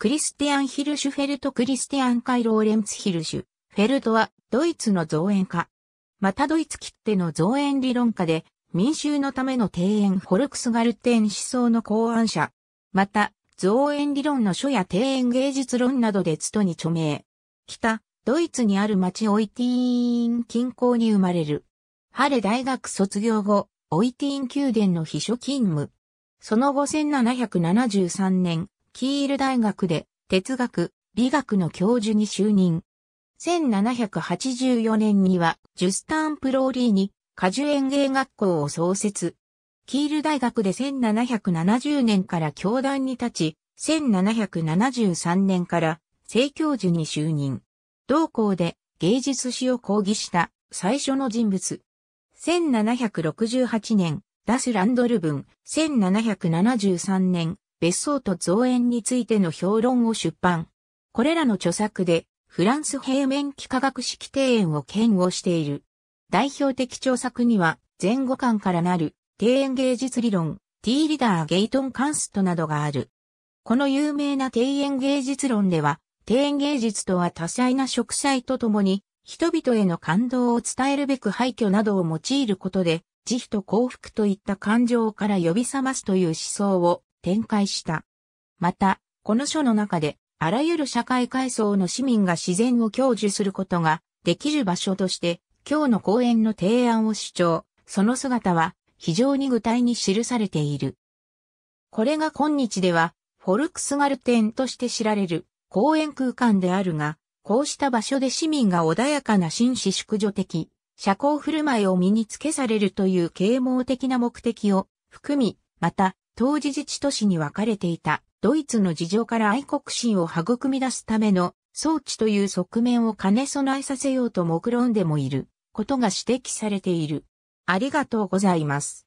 クリスティアン・ヒルシュフェルト・クリスティアン・カイ・ローレンツ・ヒルシュフェルトはドイツの造園家。またドイツきっての造園理論家で民衆のための庭園ホルクスガルテン思想の考案者。また造園理論の書や庭園芸術論などで都に著名。北、ドイツにある町オイティーン近郊に生まれる。ハレ大学卒業後、オイティーン宮殿の秘書勤務。その後1773年、キール大学で哲学、美学の教授に就任。1784年にはジュスタンプローリーに果樹園芸学校を創設。キール大学で1770年から教団に立ち、1773年から正教授に就任。同校で芸術史を講義した最初の人物。1768年、ダス・ランドル文、1773年、別荘と造園についての評論を出版。これらの著作で、フランス平面幾何学式庭園を兼護している。代表的著作には、前後間からなる、庭園芸術理論、T リダー・ゲイトン・カンストなどがある。この有名な庭園芸術論では、庭園芸術とは多彩な植栽とともに、人々への感動を伝えるべく廃墟などを用いることで、慈悲と幸福といった感情から呼び覚ますという思想を展開した。また、この書の中で、あらゆる社会階層の市民が自然を享受することができる場所として、今日の講演の提案を主張、その姿は非常に具体に記されている。これが今日では、フォルクスガルテンとして知られる公園空間であるが、こうした場所で市民が穏やかな紳士淑女的、社交振る舞いを身につけされるという啓蒙的な目的を含み、また、当時自治都市に分かれていたドイツの事情から愛国心を育み出すための装置という側面を兼ね備えさせようと目論んでもいることが指摘されている。ありがとうございます。